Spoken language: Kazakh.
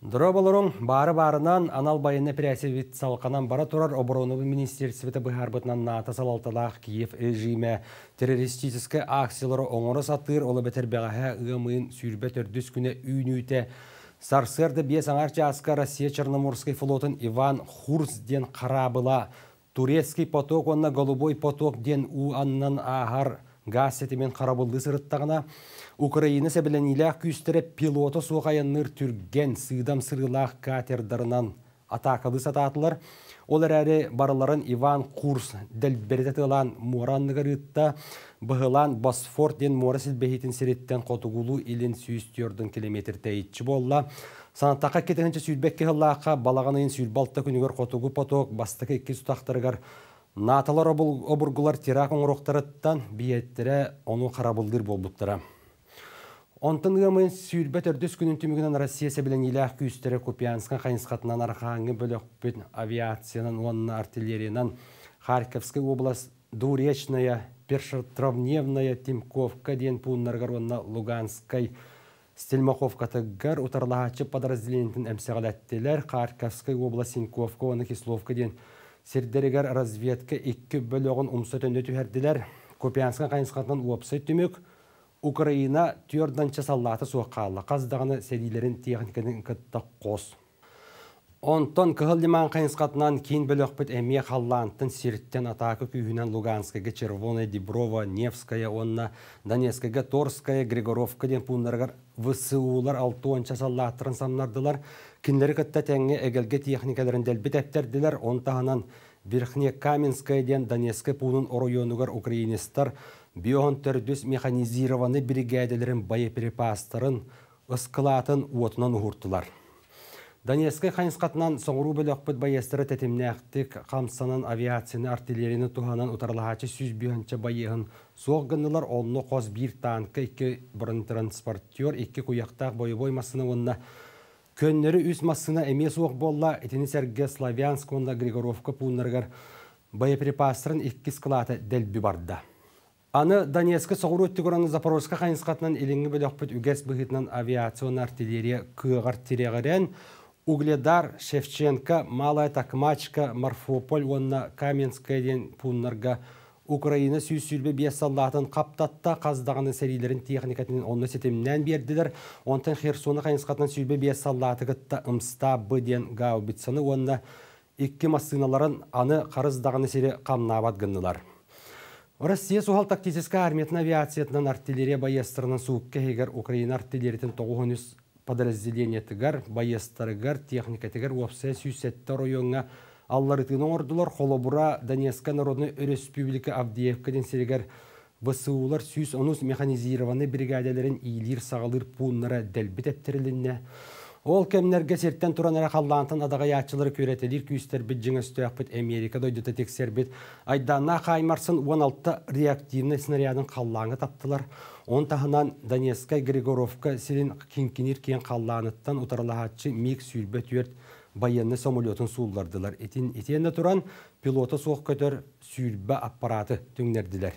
Дұра болырым, бары барынан анал байыны пресевит салқанан бара тұрар оборонуы министерстветі бұхарбытынан НАТО салалталақ Киев режиме террористическі акциялары оңыры сатыр олы бәтер бәғаға ұғымын сүйірбе түрдіс күні үйінуіте. Сарсырды бес аңарча асқа Россия Черноморской флотын Иван Хурс ден қарабыла. Турецкий поток, онна голубой поток ден у аннан сетімен қарабылды сырыттағына Украина сәбілін илақ күйістірі пилоты ныр түрген сыдам сырылақ катердарынан атақылы сататылар. Олар әрі барыларын Иван Курс дәлбердетілан мораннығыр рытта, бұғылан Босфор ден морасыл бәхетін сіреттен қотығылу илін сүйістердің километр тәйтші болла. Санаттақа кетінші сүйілбәкке ғылаққа балағанайын сүйілбалтта күнігір қотығы поток бастықы екі сұтақтырғар Наталар обургулар тирак оңроқтарыттан биеттері оны қарабылдыр болдықтыра. Онтын мен сүйірбет үрдіс күнін түмігінен Россия сәбілін иләқ күйістері Купянскан қайынсқатынан арқаңы бөліқпен авиацияның оның артиллериядан Харьковскай область, Дуречная, Першотравневная, Тимковка, ден пуннаргар, онына Луганскай Стельмаховка тұғыр ұтарлағачы подразделентін әмсеғаләттелер, Харьковская область, Синковка, оны Кисловка, дейін Сердерігер разведка 2 бөлігін оғын ұмсатынды түхерділер. Копиянсқан қайынсқатынан уапсай түмік. Украина түрданча часалаты соққалы. қаздығыны сәдейлерін техниканың кытта қос. Онтон кыһыл кыйынскатынан кин кейін бөлөкпүт эмие халлаантын сирттен атаакы күйүнен Луганскага, Червона, Деброва, Невская, онна Донецкага, Торская, Григоровка ден пундаргар ВСУлар алты онча самнардылар. Кинлери кытта теңге эгелге техникалерин дэлбит эптердилер, онтаһанан Верхне Каменская ден Донецкая пунун оройонугар украинистар бион төрдүс механизированный бригаделерин боеприпастарын ыскылаатын уотунан Донецкай ханискатынан соңру бөлөкпөт байестері тетимнәқтік қамсанын авиацияны артиллерияны туғанын ұтарлағачы сүз бүйінші байығын соғы гынылар онны қоз бір танкы екі бұрын транспортер екі куяқтақ бойы бой масыны онына көннері үс масына әме болла етіні сәргі славянск онда Григоровка пунырғар боеприпастырын екі склаты дәлбі барды. Аны Донецкі соғыру өттігіраны Запорожска қайынсқатынан еліңі бөлөкпөт үгес бұхытынан авиацион артиллерия күйіғар тирегірен, Угледар, Шевченко, Малая Такмачка, марфополь онна ден пуннарга. Украина сүйсүлбе бесаллатын қаптатта қаздағының сәрилерін техникатын онны сетемнен берділер. Онтан Херсоны қайынсқатынан сүйсүлбе бесаллаты ғытта ұмста бұден гаубитсаны онна екі масыналарын аны қарыздағының сәрі қамнабат ғындылар. Россия сухал тактическа армиятын авиациятынан артиллерия байестырынан суыққа хегер Украина артиллериятын 900 подразделение тігір, байестары гар, техника тігір, опсе сүйсеттер ордылар холобура Донецка народный Республика Авдеевкаден серегер ВСУлар сүйс онус механизированы бригадаларын ийлир сағалыр пуыннара дәлбіт Ол кемнерге серттен туран әрі қаллантын адаға ятчылары көретелер күйістер біт жыңыз біт Америкада дойдыта тексер біт. Айдана қаймарсын 16 реактивны снарядын қаллаңы таптылар. Он тағынан Донецкай Григоровка селін кенкенер кен ұтарылаға утарлахатчы мек сүйрбе түйерт байынны самолетін суулардылар. Этен, етенне туран пилоты соқ көтер сүйлбі аппараты түңнерділер.